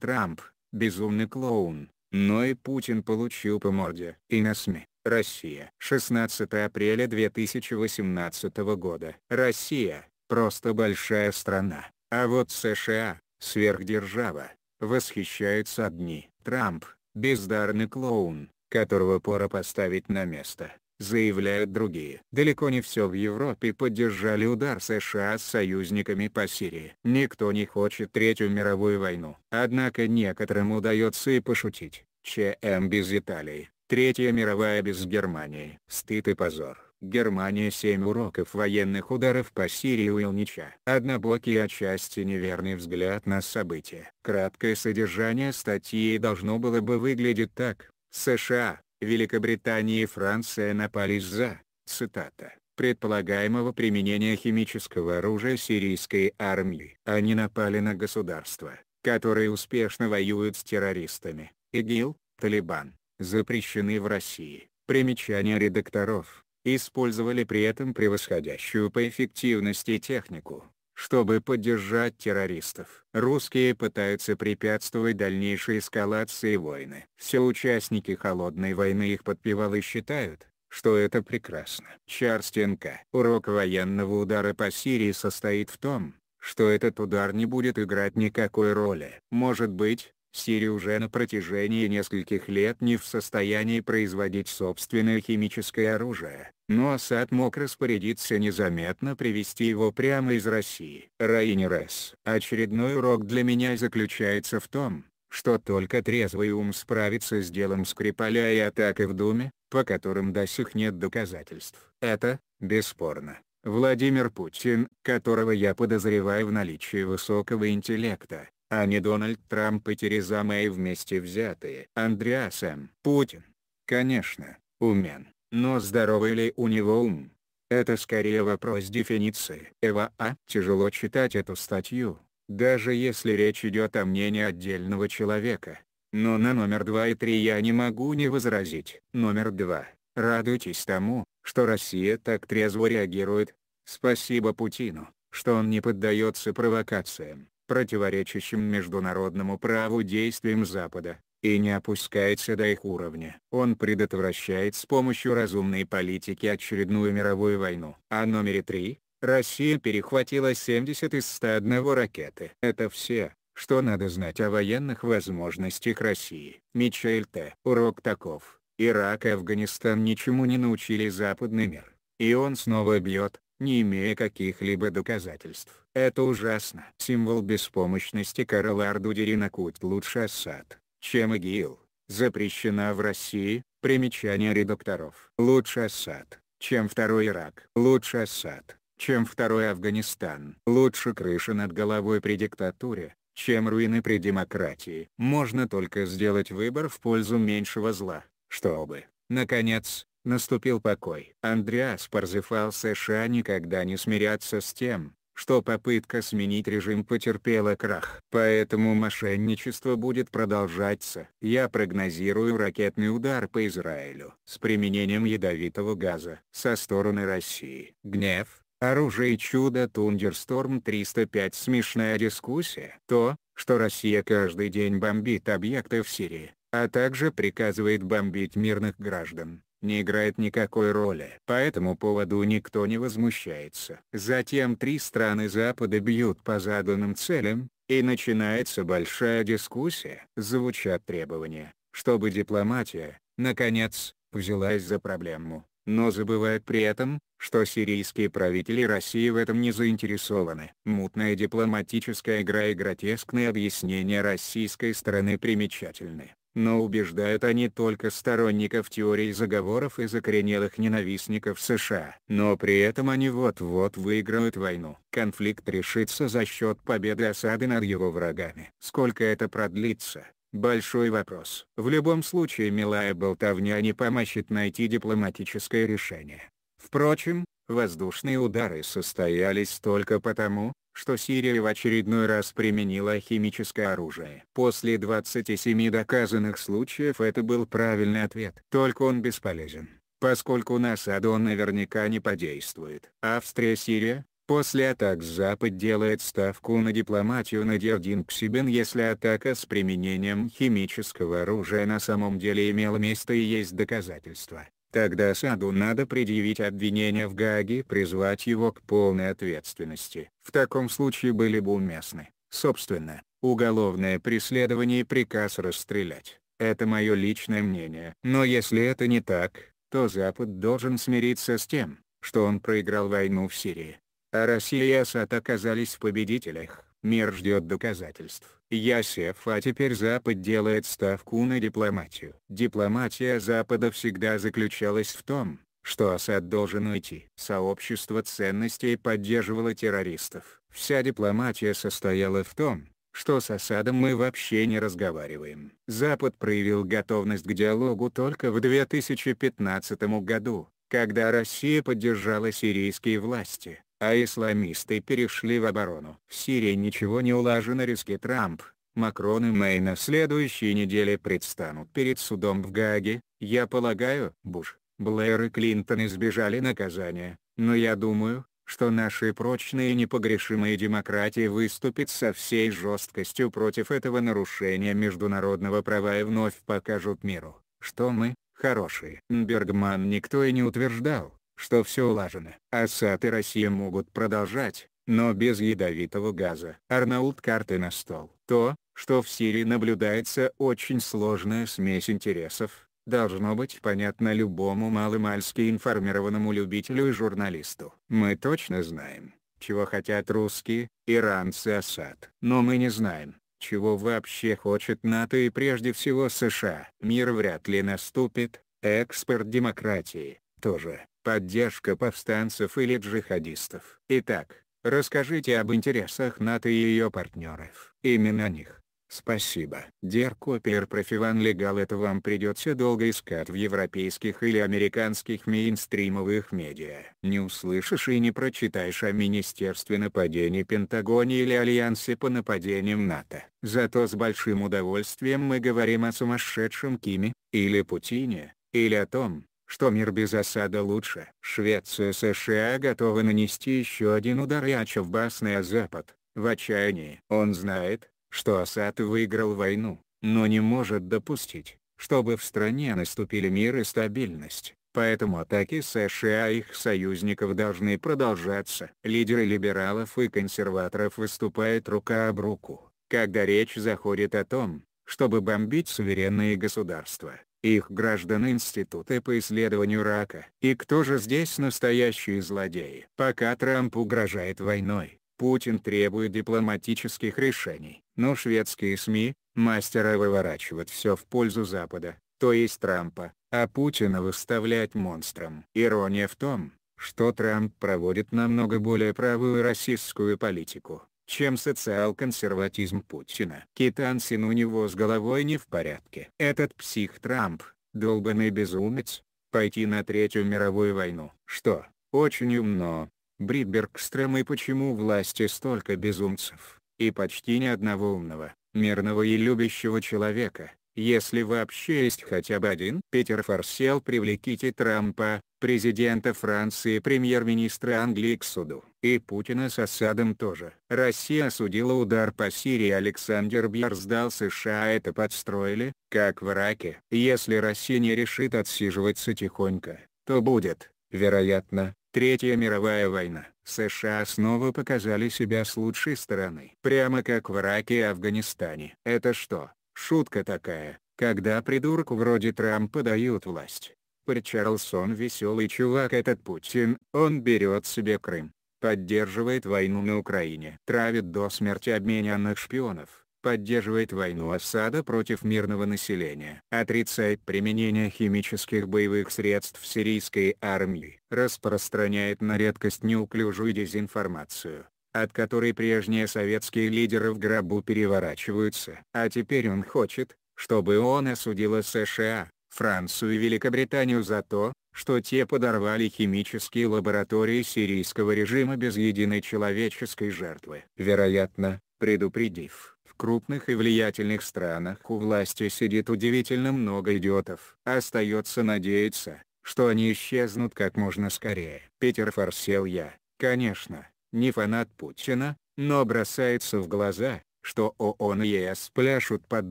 Трамп – безумный клоун, но и Путин получил по морде. И на СМИ. Россия. 16 апреля 2018 года. Россия – просто большая страна. А вот США – сверхдержава. Восхищаются одни. Трамп – бездарный клоун, которого пора поставить на место заявляют другие. Далеко не все в Европе поддержали удар США с союзниками по Сирии. Никто не хочет Третью мировую войну. Однако некоторым удается и пошутить, ЧМ без Италии, Третья мировая без Германии. Стыд и позор. Германия 7 уроков военных ударов по Сирии Уилнича. Однобокий отчасти неверный взгляд на события. Краткое содержание статьи должно было бы выглядеть так. США, Великобритания и Франция напали за, цитата, предполагаемого применения химического оружия сирийской армии. Они напали на государства, которые успешно воюют с террористами, ИГИЛ, Талибан, запрещены в России. Примечания редакторов, использовали при этом превосходящую по эффективности технику, чтобы поддержать террористов. Русские пытаются препятствовать дальнейшей эскалации войны. Все участники холодной войны их подпевалы считают, что это прекрасно. Чарстенко. Урок военного удара по Сирии состоит в том, что этот удар не будет играть никакой роли. Может быть, Сирия уже на протяжении нескольких лет не в состоянии производить собственное химическое оружие, но Асад мог распорядиться незаметно привезти его прямо из России. Рейнерес. Очередной урок для меня заключается в том, что только трезвый ум справится с делом Скрипаля и атакой в Думе, по которым до сих нет доказательств. Это, бесспорно, Владимир Путин, которого я подозреваю в наличии высокого интеллекта, а не Дональд Трамп и Тереза Мэй вместе взятые. Андреасен. Путин. Конечно, умен, но здоровый ли у него ум? Это скорее вопрос дефиниции. Эва А. Тяжело читать эту статью, даже если речь идет о мнении отдельного человека. Но на номер 2 и 3 я не могу не возразить. Номер 2. Радуйтесь тому, что Россия так трезво реагирует. Спасибо Путину, что он не поддается провокациям противоречащим международному праву действиям Запада, и не опускается до их уровня. Он предотвращает с помощью разумной политики очередную мировую войну. А номере три: Россия перехватила 70 из 101 ракеты. Это все, что надо знать о военных возможностях России. Мичель Т. Урок таков. Ирак и Афганистан ничему не научили западный мир. И он снова бьет, не имея каких-либо доказательств. Это ужасно. Символ беспомощности Карла Ардудерина Кут лучше Асад, чем ИГИЛ. Запрещена в России, примечание редакторов. Лучше Асад, чем второй Ирак. Лучше Асад, чем второй Афганистан. Лучше крыша над головой при диктатуре, чем руины при демократии. Можно только сделать выбор в пользу меньшего зла, чтобы, наконец, Наступил покой. Андреас Парзефал США никогда не смирятся с тем, что попытка сменить режим потерпела крах. Поэтому мошенничество будет продолжаться. Я прогнозирую ракетный удар по Израилю с применением ядовитого газа со стороны России. Гнев, оружие чудо Тундерсторм 305 Смешная дискуссия. То, что Россия каждый день бомбит объекты в Сирии, а также приказывает бомбить мирных граждан не играет никакой роли. По этому поводу никто не возмущается. Затем три страны Запада бьют по заданным целям, и начинается большая дискуссия. Звучат требования, чтобы дипломатия, наконец, взялась за проблему, но забывает при этом, что сирийские правители России в этом не заинтересованы. Мутная дипломатическая игра и гротескные объяснения российской стороны примечательны но убеждают они только сторонников теории заговоров и закоренелых ненавистников США. Но при этом они вот-вот выиграют войну. Конфликт решится за счет победы осады над его врагами. Сколько это продлится? Большой вопрос. В любом случае милая болтовня не помощит найти дипломатическое решение. Впрочем, воздушные удары состоялись только потому, что Сирия в очередной раз применила химическое оружие. После 27 доказанных случаев это был правильный ответ. Только он бесполезен, поскольку на он наверняка не подействует. Австрия-Сирия, После атак Запад делает ставку на дипломатию на Надердин Ксибин если атака с применением химического оружия на самом деле имела место и есть доказательства. Тогда Саду надо предъявить обвинение в Гааге и призвать его к полной ответственности. В таком случае были бы уместны, собственно, уголовное преследование и приказ расстрелять. Это мое личное мнение. Но если это не так, то Запад должен смириться с тем, что он проиграл войну в Сирии. А Россия и Асад оказались в победителях. Мир ждет доказательств. Ясеф, а теперь Запад делает ставку на дипломатию. Дипломатия Запада всегда заключалась в том, что Асад должен уйти. Сообщество ценностей поддерживало террористов. Вся дипломатия состояла в том, что с Асадом мы вообще не разговариваем. Запад проявил готовность к диалогу только в 2015 году, когда Россия поддержала сирийские власти а исламисты перешли в оборону. В Сирии ничего не улажено риски Трамп, Макрон и Мэй на следующей неделе предстанут перед судом в Гааге, я полагаю. Буш, Блэр и Клинтон избежали наказания, но я думаю, что наши прочные непогрешимые демократии выступят со всей жесткостью против этого нарушения международного права и вновь покажут миру, что мы, хорошие. Бергман никто и не утверждал, что все улажено. Асад и Россия могут продолжать, но без ядовитого газа. Арнаут карты на стол. То, что в Сирии наблюдается очень сложная смесь интересов, должно быть понятно любому маломальски информированному любителю и журналисту. Мы точно знаем, чего хотят русские, иранцы Асад. Но мы не знаем, чего вообще хочет НАТО и прежде всего США. Мир вряд ли наступит, экспорт демократии тоже поддержка повстанцев или джихадистов. Итак, расскажите об интересах НАТО и ее партнеров. Именно них. Спасибо. Дер Копер профиван легал это вам придется долго искать в европейских или американских мейнстримовых медиа. Не услышишь и не прочитаешь о Министерстве нападений Пентагоне или Альянсе по нападениям НАТО. Зато с большим удовольствием мы говорим о сумасшедшем Киме, или Путине, или о том, что мир без осада лучше. Швеция США готовы нанести еще один удар Ячевбасный о Запад, в отчаянии. Он знает, что Асад выиграл войну, но не может допустить, чтобы в стране наступили мир и стабильность. Поэтому атаки США и их союзников должны продолжаться. Лидеры либералов и консерваторов выступают рука об руку, когда речь заходит о том, чтобы бомбить суверенные государства их граждан Института по исследованию рака. И кто же здесь настоящие злодеи? Пока Трамп угрожает войной, Путин требует дипломатических решений. Но шведские СМИ, мастера выворачивать все в пользу Запада, то есть Трампа, а Путина выставлять монстром. Ирония в том, что Трамп проводит намного более правую российскую политику, чем социал-консерватизм Путина. Китан Китансин ну, у него с головой не в порядке. Этот псих Трамп, долбанный безумец, пойти на Третью мировую войну. Что, очень умно. Бридбергстрем и почему власти столько безумцев, и почти ни одного умного, мирного и любящего человека если вообще есть хотя бы один. Питер Фарсел привлеките Трампа, президента Франции премьер-министра Англии к суду. И Путина с Асадом тоже. Россия осудила удар по Сирии Александр Бьер сдал США это подстроили, как в Ираке. Если Россия не решит отсиживаться тихонько, то будет, вероятно, Третья мировая война. США снова показали себя с лучшей стороны. Прямо как в Ираке и Афганистане. Это что, Шутка такая, когда придурку вроде Трампа дают власть. При Чарлсон веселый чувак этот Путин, он берет себе Крым, поддерживает войну на Украине, травит до смерти обменянных шпионов, поддерживает войну осада против мирного населения, отрицает применение химических боевых средств сирийской армии, распространяет на редкость неуклюжую дезинформацию, от которой прежние советские лидеры в гробу переворачиваются. А теперь он хочет, чтобы он осудила США, Францию и Великобританию за то, что те подорвали химические лаборатории сирийского режима без единой человеческой жертвы. Вероятно, предупредив, в крупных и влиятельных странах у власти сидит удивительно много идиотов. Остается надеяться, что они исчезнут как можно скорее. Питер Форсел я, конечно, не фанат Путина, но бросается в глаза, что ООН и ЕС пляшут под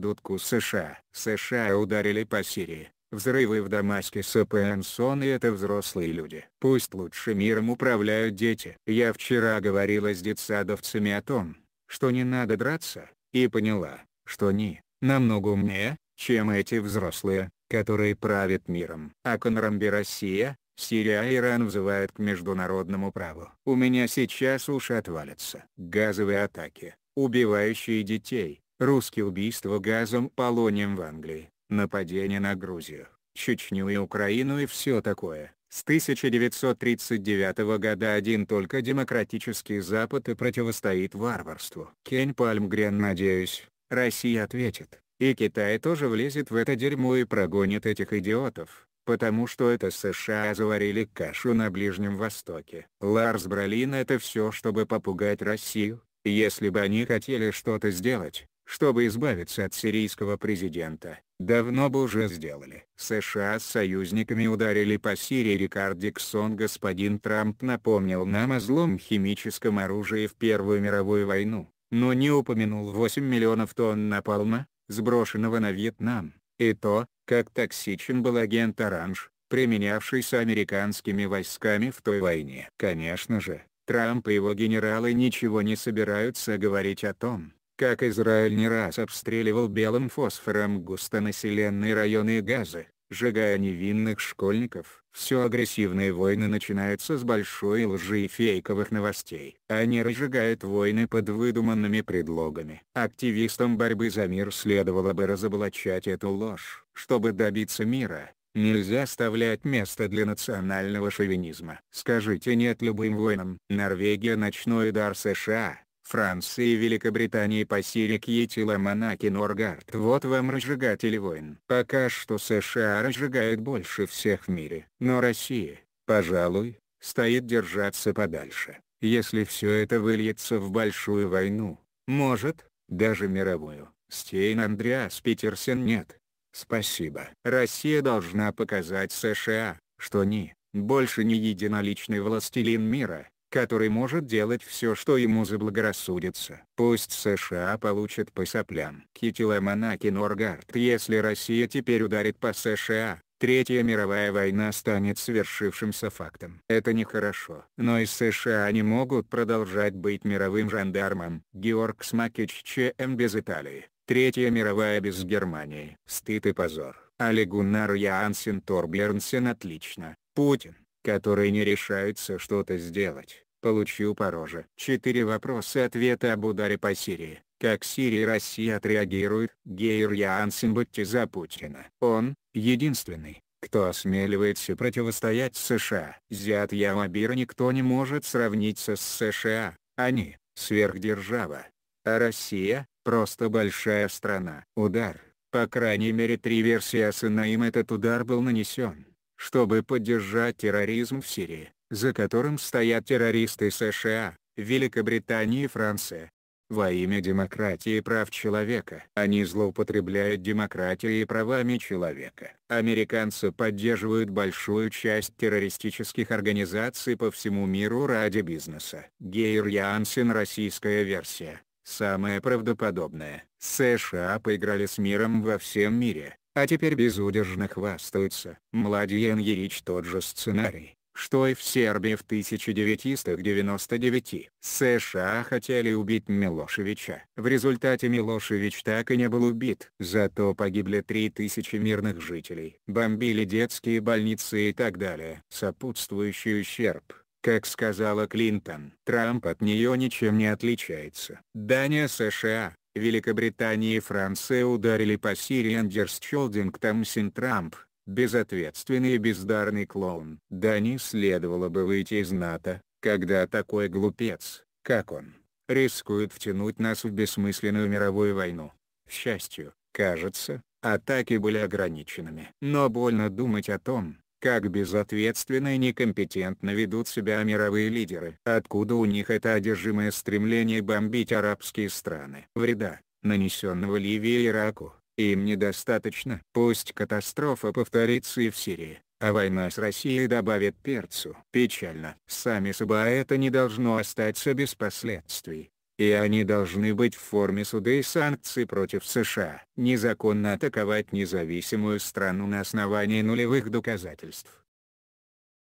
дудку США. США ударили по Сирии, взрывы в Дамаске с ОПНСОН и это взрослые люди. Пусть лучше миром управляют дети. Я вчера говорила с детсадовцами о том, что не надо драться, и поняла, что они намного умнее, чем эти взрослые, которые правят миром. А Конрамби Россия, Сирия и Иран взывают к международному праву. У меня сейчас уши отвалятся. Газовые атаки, убивающие детей, русские убийства газом полонием в Англии, нападение на Грузию, Чечню и Украину и все такое. С 1939 года один только демократический Запад и противостоит варварству. Кень Пальмгрен надеюсь, Россия ответит, и Китай тоже влезет в это дерьмо и прогонит этих идиотов потому что это США заварили кашу на Ближнем Востоке. Ларс Бролин это все чтобы попугать Россию, если бы они хотели что-то сделать, чтобы избавиться от сирийского президента, давно бы уже сделали. США с союзниками ударили по Сирии Рикард Диксон господин Трамп напомнил нам о злом химическом оружии в Первую мировую войну, но не упомянул 8 миллионов тонн напалма, сброшенного на Вьетнам. И то, как токсичен был агент «Оранж», применявшийся американскими войсками в той войне. Конечно же, Трамп и его генералы ничего не собираются говорить о том, как Израиль не раз обстреливал белым фосфором густонаселенные районы Газы, сжигая невинных школьников. Все агрессивные войны начинаются с большой лжи и фейковых новостей. Они разжигают войны под выдуманными предлогами. Активистам борьбы за мир следовало бы разоблачать эту ложь. Чтобы добиться мира, Нельзя оставлять место для национального шовинизма. Скажите нет любым войнам. Норвегия ночной удар США. Франции и Великобритании по Сирии Кьетила Монаки Норгард. Вот вам разжигатель войн. Пока что США разжигают больше всех в мире. Но Россия, пожалуй, стоит держаться подальше. Если все это выльется в большую войну, может, даже мировую. Стейн Андреас Питерсен нет. Спасибо. Россия должна показать США, что они, больше не единоличный властелин мира, который может делать все что ему заблагорассудится. Пусть США получат по соплям. Китиломанаки Норгард Если Россия теперь ударит по США, Третья мировая война станет свершившимся фактом. Это нехорошо. Но и США не могут продолжать быть мировым жандармом. Георг Смакич ЧМ без Италии. Третья мировая без Германии. Стыд и позор. Олегунар а Яансен Торбернсен отлично. Путин которые не решаются что-то сделать, получу по Четыре вопроса-ответа об ударе по Сирии. Как Сирия и Россия отреагируют? Гейр Янсен будьте за Путина. Он, единственный, кто осмеливается противостоять США. Зят Ямабир никто не может сравниться с США, они – сверхдержава. А Россия – просто большая страна. Удар, по крайней мере три версии СНАИМ этот удар был нанесен чтобы поддержать терроризм в Сирии, за которым стоят террористы США, Великобритании и Франции, Во имя демократии и прав человека они злоупотребляют демократией и правами человека. Американцы поддерживают большую часть террористических организаций по всему миру ради бизнеса. Гейр Янсен российская версия. самая правдоподобная. США поиграли с миром во всем мире, а теперь безудержно хвастаются. Младиен Ерич тот же сценарий, что и в Сербии в 1999. США хотели убить Милошевича. В результате Милошевич так и не был убит. Зато погибли 3000 мирных жителей. Бомбили детские больницы и так далее. Сопутствующий ущерб как сказала Клинтон, Трамп от нее ничем не отличается. Дания США, Великобритания и Франция ударили по Сирии Андерсчелдинг Тамсин Трамп, безответственный и бездарный клоун. Да не следовало бы выйти из НАТО, когда такой глупец, как он, рискует втянуть нас в бессмысленную мировую войну. К счастью, кажется, атаки были ограниченными. Но больно думать о том, как безответственно и некомпетентно ведут себя мировые лидеры. Откуда у них это одержимое стремление бомбить арабские страны? Вреда, нанесенного Ливии и Ираку, им недостаточно. Пусть катастрофа повторится и в Сирии, а война с Россией добавит перцу. Печально. Сами собой это не должно остаться без последствий и они должны быть в форме суда и санкций против США. Незаконно атаковать независимую страну на основании нулевых доказательств.